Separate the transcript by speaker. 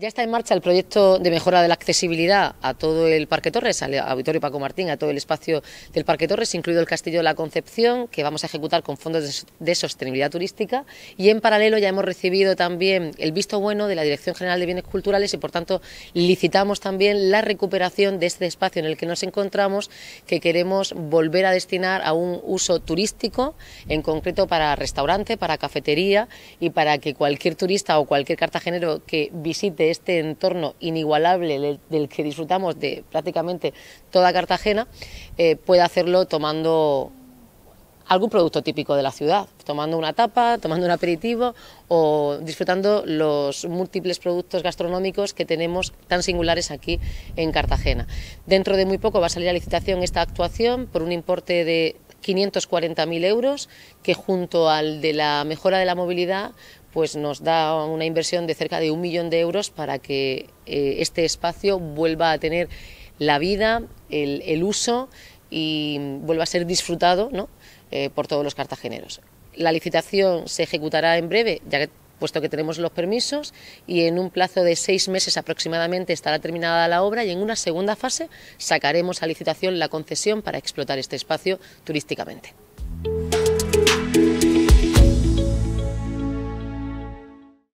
Speaker 1: Ya está en marcha el proyecto de mejora de la accesibilidad a todo el Parque Torres, al Auditorio Paco Martín, a todo el espacio del Parque Torres, incluido el Castillo de la Concepción, que vamos a ejecutar con fondos de sostenibilidad turística. Y en paralelo ya hemos recibido también el visto bueno de la Dirección General de Bienes Culturales y, por tanto, licitamos también la recuperación de este espacio en el que nos encontramos, que queremos volver a destinar a un uso turístico, en concreto para restaurante, para cafetería y para que cualquier turista o cualquier cartagenero que visite este entorno inigualable del que disfrutamos de prácticamente toda Cartagena, eh, ...puede hacerlo tomando algún producto típico de la ciudad, tomando una tapa, tomando un aperitivo o disfrutando los múltiples productos gastronómicos que tenemos tan singulares aquí en Cartagena. Dentro de muy poco va a salir a licitación esta actuación por un importe de 540.000 euros que junto al de la mejora de la movilidad pues nos da una inversión de cerca de un millón de euros para que eh, este espacio vuelva a tener la vida, el, uso y vuelva a ser disfrutado eh, por todos los cartageneros. La licitación se ejecutará en breve, ya que puesto que tenemos los permisos y en un plazo de seis meses aproximadamente estará terminada la obra y en una segunda fase sacaremos a licitación la concesión para explotar este espacio turísticamente.